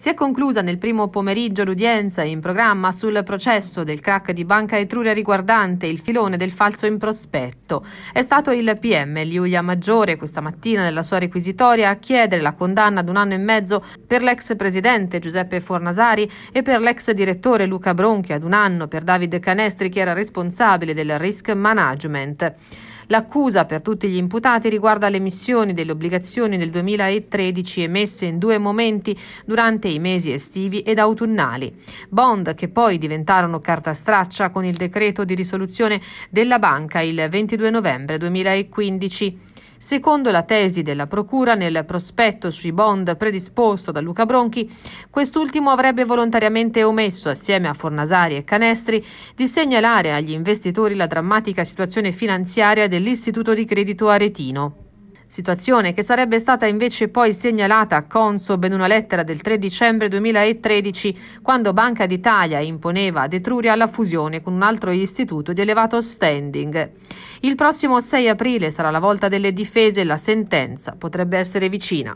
Si è conclusa nel primo pomeriggio l'udienza in programma sul processo del crack di Banca Etruria riguardante il filone del falso in prospetto. È stato il PM Liuia Maggiore questa mattina nella sua requisitoria a chiedere la condanna ad un anno e mezzo per l'ex presidente Giuseppe Fornasari e per l'ex direttore Luca Bronchi ad un anno per Davide Canestri che era responsabile del risk management. L'accusa per tutti gli imputati riguarda le l'emissione delle obbligazioni del 2013 emesse in due momenti durante i mesi estivi ed autunnali. Bond che poi diventarono carta straccia con il decreto di risoluzione della banca il 22 novembre 2015. Secondo la tesi della Procura nel prospetto sui bond predisposto da Luca Bronchi, quest'ultimo avrebbe volontariamente omesso, assieme a Fornasari e Canestri, di segnalare agli investitori la drammatica situazione finanziaria dell'istituto di credito aretino situazione che sarebbe stata invece poi segnalata a Consob in una lettera del 3 dicembre 2013 quando Banca d'Italia imponeva ad Etruria la fusione con un altro istituto di elevato standing. Il prossimo 6 aprile sarà la volta delle difese e la sentenza potrebbe essere vicina.